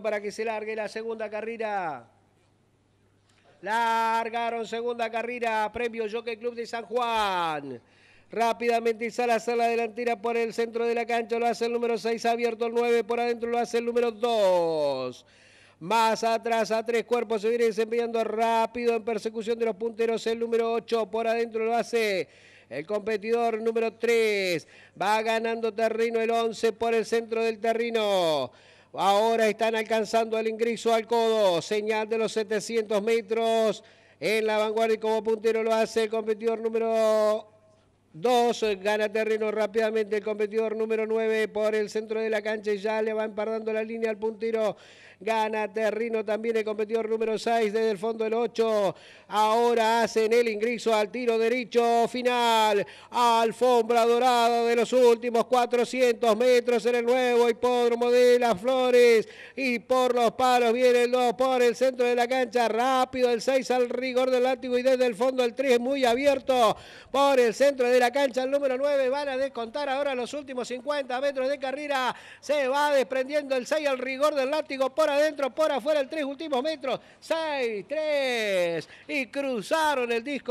para que se largue la segunda carrera. Largaron segunda carrera, premio Jockey Club de San Juan. Rápidamente hacer la delantera por el centro de la cancha, lo hace el número 6, abierto el 9, por adentro lo hace el número 2. Más atrás a tres cuerpos se viene desempeñando rápido en persecución de los punteros el número 8, por adentro lo hace el competidor número 3. Va ganando terreno el 11 por el centro del terreno. Ahora están alcanzando el ingreso al codo. Señal de los 700 metros. En la vanguardia y como puntero lo hace el competidor número Dos, gana terreno rápidamente el competidor número 9 por el centro de la cancha y ya le va empardando la línea al puntero. Gana terreno también el competidor número 6 desde el fondo del 8. Ahora hacen el ingreso al tiro derecho final. Alfombra dorada de los últimos 400 metros en el nuevo hipódromo de las flores. Y por los palos viene el 2 por el centro de la cancha. Rápido el 6 al rigor del látigo y desde el fondo el 3 muy abierto por el centro de la la cancha, el número 9. Van a descontar ahora los últimos 50 metros de carrera. Se va desprendiendo el 6 al rigor del látigo por adentro, por afuera, el 3 últimos metros. 6, 3. Y cruzaron el disco.